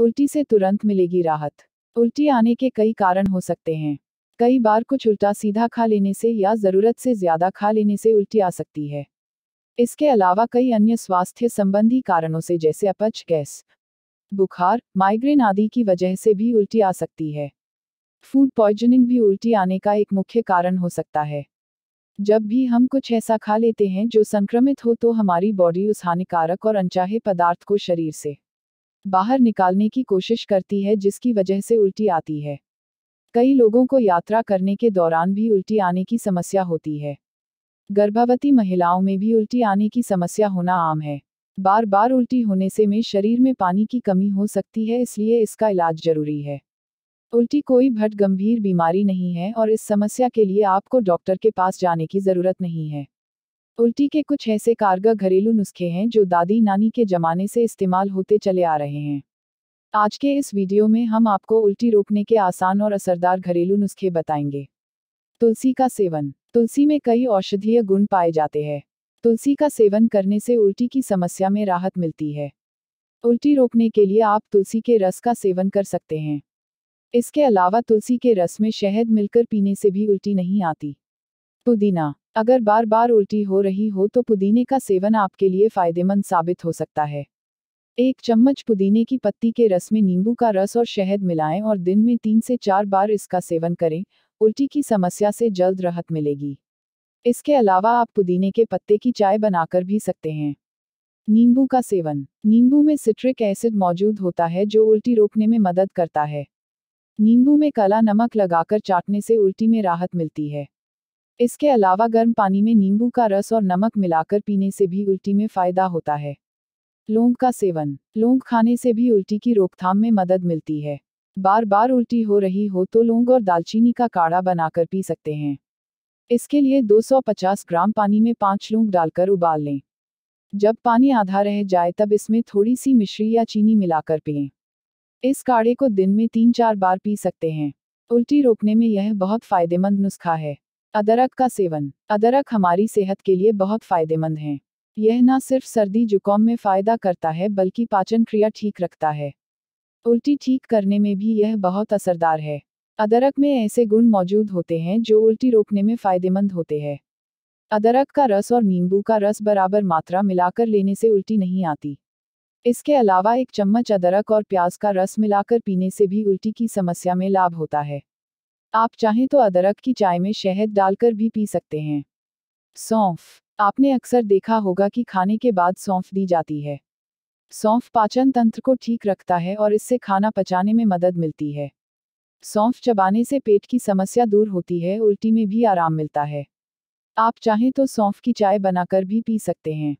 उल्टी से तुरंत मिलेगी राहत उल्टी आने के कई कारण हो सकते हैं कई बार कुछ उल्टा सीधा खा लेने से या ज़रूरत से ज़्यादा खा लेने से उल्टी आ सकती है इसके अलावा कई अन्य स्वास्थ्य संबंधी कारणों से जैसे अपच गैस बुखार माइग्रेन आदि की वजह से भी उल्टी आ सकती है फूड पॉइजनिंग भी उल्टी आने का एक मुख्य कारण हो सकता है जब भी हम कुछ ऐसा खा लेते हैं जो संक्रमित हो तो हमारी बॉडी उस हानिकारक और अनचाहे पदार्थ को शरीर से बाहर निकालने की कोशिश करती है जिसकी वजह से उल्टी आती है कई लोगों को यात्रा करने के दौरान भी उल्टी आने की समस्या होती है गर्भवती महिलाओं में भी उल्टी आने की समस्या होना आम है बार बार उल्टी होने से में शरीर में पानी की कमी हो सकती है इसलिए इसका इलाज जरूरी है उल्टी कोई भट गंभीर बीमारी नहीं है और इस समस्या के लिए आपको डॉक्टर के पास जाने की ज़रूरत नहीं है उल्टी के कुछ ऐसे कारगर घरेलू नुस्खे हैं जो दादी नानी के जमाने से इस्तेमाल होते चले आ रहे हैं आज के इस वीडियो में हम आपको उल्टी रोकने के आसान और असरदार घरेलू नुस्खे बताएंगे तुलसी का सेवन तुलसी में कई औषधीय गुण पाए जाते हैं तुलसी का सेवन करने से उल्टी की समस्या में राहत मिलती है उल्टी रोकने के लिए आप तुलसी के रस का सेवन कर सकते हैं इसके अलावा तुलसी के रस में शहद मिलकर पीने से भी उल्टी नहीं आती पुदीना अगर बार बार उल्टी हो रही हो तो पुदीने का सेवन आपके लिए फायदेमंद साबित हो सकता है एक चम्मच पुदीने की पत्ती के रस में नींबू का रस और शहद मिलाएं और दिन में तीन से चार बार इसका सेवन करें उल्टी की समस्या से जल्द राहत मिलेगी इसके अलावा आप पुदीने के पत्ते की चाय बनाकर भी सकते हैं नींबू का सेवन नींबू में सिट्रिक एसिड मौजूद होता है जो उल्टी रोकने में मदद करता है नींबू में काला नमक लगाकर चाटने से उल्टी में राहत मिलती है इसके अलावा गर्म पानी में नींबू का रस और नमक मिलाकर पीने से भी उल्टी में फायदा होता है लौंग का सेवन लौंग खाने से भी उल्टी की रोकथाम में मदद मिलती है बार बार उल्टी हो रही हो तो लौंग और दालचीनी का काढ़ा बनाकर पी सकते हैं इसके लिए 250 ग्राम पानी में पाँच लौंग डालकर उबाल लें जब पानी आधा रह जाए तब इसमें थोड़ी सी मिश्री या चीनी मिलाकर पिएं इस काढ़े को दिन में तीन चार बार पी सकते हैं उल्टी रोकने में यह बहुत फायदेमंद नुस्खा है अदरक का सेवन अदरक हमारी सेहत के लिए बहुत फायदेमंद है यह न सिर्फ सर्दी जुकाम में फायदा करता है बल्कि पाचन क्रिया ठीक रखता है उल्टी ठीक करने में भी यह बहुत असरदार है अदरक में ऐसे गुण मौजूद होते हैं जो उल्टी रोकने में फायदेमंद होते हैं अदरक का रस और नींबू का रस बराबर मात्रा मिलाकर लेने से उल्टी नहीं आती इसके अलावा एक चम्मच अदरक और प्याज का रस मिलाकर पीने से भी उल्टी की समस्या में लाभ होता है आप चाहें तो अदरक की चाय में शहद डालकर भी पी सकते हैं सौंफ आपने अक्सर देखा होगा कि खाने के बाद सौंफ दी जाती है सौंफ पाचन तंत्र को ठीक रखता है और इससे खाना पचाने में मदद मिलती है सौंफ चबाने से पेट की समस्या दूर होती है उल्टी में भी आराम मिलता है आप चाहें तो सौंफ की चाय बनाकर भी पी सकते हैं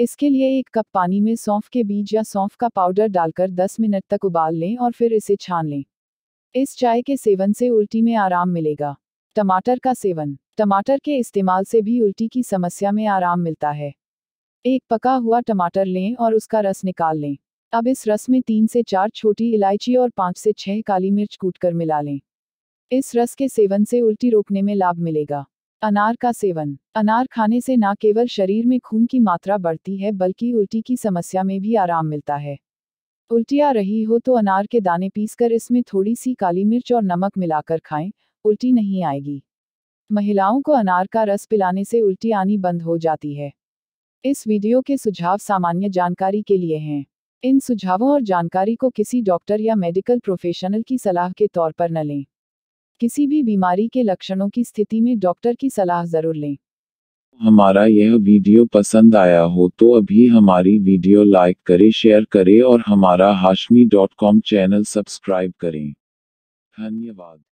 इसके लिए एक कप पानी में सौंफ के बीज या सौंफ का पाउडर डालकर 10 मिनट तक उबाल लें और फिर इसे छान लें इस चाय के सेवन से उल्टी में आराम मिलेगा टमाटर का सेवन टमाटर के इस्तेमाल से भी उल्टी की समस्या में आराम मिलता है एक पका हुआ टमाटर लें और उसका रस निकाल लें अब इस रस में तीन से चार छोटी इलायची और पाँच से छह काली मिर्च कूट मिला लें इस रस के सेवन से उल्टी रोकने में लाभ मिलेगा अनार का सेवन अनार खाने से न केवल शरीर में खून की मात्रा बढ़ती है बल्कि उल्टी की समस्या में भी आराम मिलता है उल्टी आ रही हो तो अनार के दाने पीसकर इसमें थोड़ी सी काली मिर्च और नमक मिलाकर खाएं उल्टी नहीं आएगी महिलाओं को अनार का रस पिलाने से उल्टी आनी बंद हो जाती है इस वीडियो के सुझाव सामान्य जानकारी के लिए हैं इन सुझावों और जानकारी को किसी डॉक्टर या मेडिकल प्रोफेशनल की सलाह के तौर पर न लें किसी भी बीमारी के लक्षणों की स्थिति में डॉक्टर की सलाह जरूर लें हमारा यह वीडियो पसंद आया हो तो अभी हमारी वीडियो लाइक करें शेयर करें और हमारा Hashmi dot com channel subscribe करें धन्यवाद